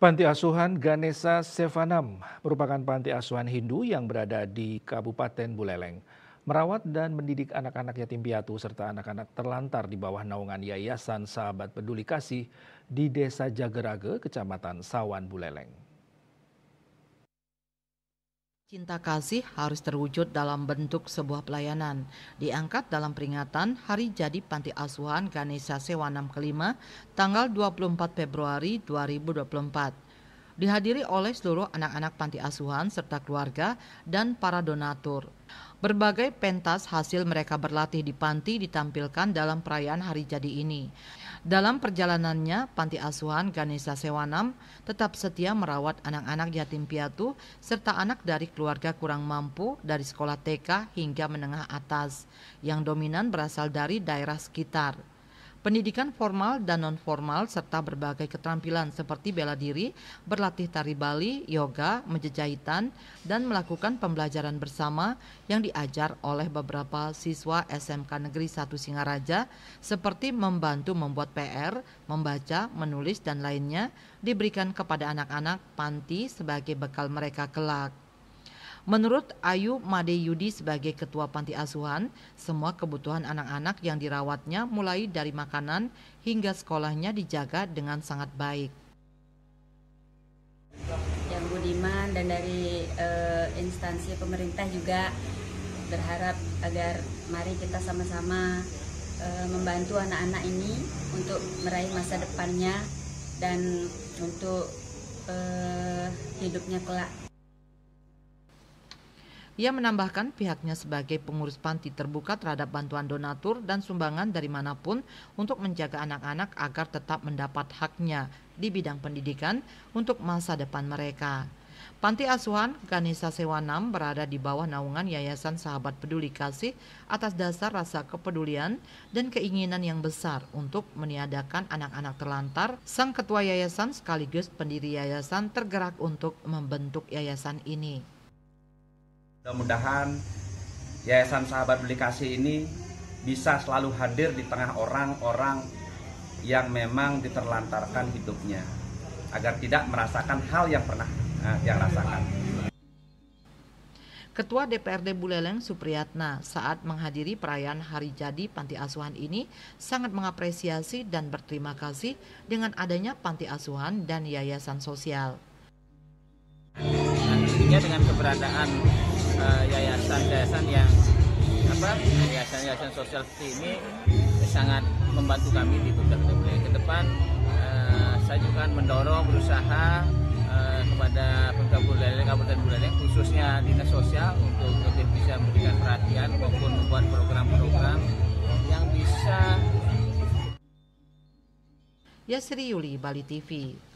Panti Asuhan Ganesa Sevanam merupakan panti asuhan Hindu yang berada di Kabupaten Buleleng. Merawat dan mendidik anak-anak yatim piatu serta anak-anak terlantar di bawah naungan Yayasan Sahabat Peduli Kasih di Desa Jagerage, Kecamatan Sawan Buleleng. Cinta kasih harus terwujud dalam bentuk sebuah pelayanan. Diangkat dalam peringatan Hari Jadi Panti Asuhan Ganesha Sewanam kelima, tanggal 24 Februari 2024. Dihadiri oleh seluruh anak-anak panti asuhan serta keluarga dan para donatur. Berbagai pentas hasil mereka berlatih di panti ditampilkan dalam perayaan hari jadi ini. Dalam perjalanannya, Panti Asuhan Ganesha Sewanam tetap setia merawat anak-anak yatim piatu serta anak dari keluarga kurang mampu dari sekolah TK hingga menengah atas yang dominan berasal dari daerah sekitar. Pendidikan formal dan non-formal serta berbagai keterampilan seperti bela diri, berlatih tari Bali, yoga, menjejahitan, dan melakukan pembelajaran bersama yang diajar oleh beberapa siswa SMK Negeri 1 Singaraja seperti membantu membuat PR, membaca, menulis, dan lainnya diberikan kepada anak-anak panti sebagai bekal mereka kelak. Menurut Ayu Made Yudi sebagai ketua panti asuhan, semua kebutuhan anak-anak yang dirawatnya mulai dari makanan hingga sekolahnya dijaga dengan sangat baik. Yang Budiman dan dari e, instansi pemerintah juga berharap agar mari kita sama-sama e, membantu anak-anak ini untuk meraih masa depannya dan untuk e, hidupnya kelak. Ia menambahkan pihaknya sebagai pengurus panti terbuka terhadap bantuan donatur dan sumbangan dari manapun untuk menjaga anak-anak agar tetap mendapat haknya di bidang pendidikan untuk masa depan mereka. Panti Asuhan Ganesa Sewanam berada di bawah naungan Yayasan Sahabat Peduli Kasih atas dasar rasa kepedulian dan keinginan yang besar untuk meniadakan anak-anak terlantar. Sang Ketua Yayasan sekaligus pendiri yayasan tergerak untuk membentuk yayasan ini. Mudah-mudahan Yayasan Sahabat Belikasi ini bisa selalu hadir di tengah orang-orang yang memang diterlantarkan hidupnya agar tidak merasakan hal yang pernah eh, rasakan. Ketua DPRD Buleleng Supriyatna saat menghadiri perayaan hari jadi panti asuhan ini sangat mengapresiasi dan berterima kasih dengan adanya panti asuhan dan yayasan sosial. dengan keberadaan Eh, yayasan-yayasan uh, yang apa yayasan-yayasan sosial ini sangat membantu kami di Bukit ke depan uh, saya juga mendorong berusaha eh, kepada pegawai lele Kabupaten Buleleng khususnya dinas sosial untuk lebih bisa memberikan perhatian maupun membuat program-program yang bisa Yasri Yuli Bali TV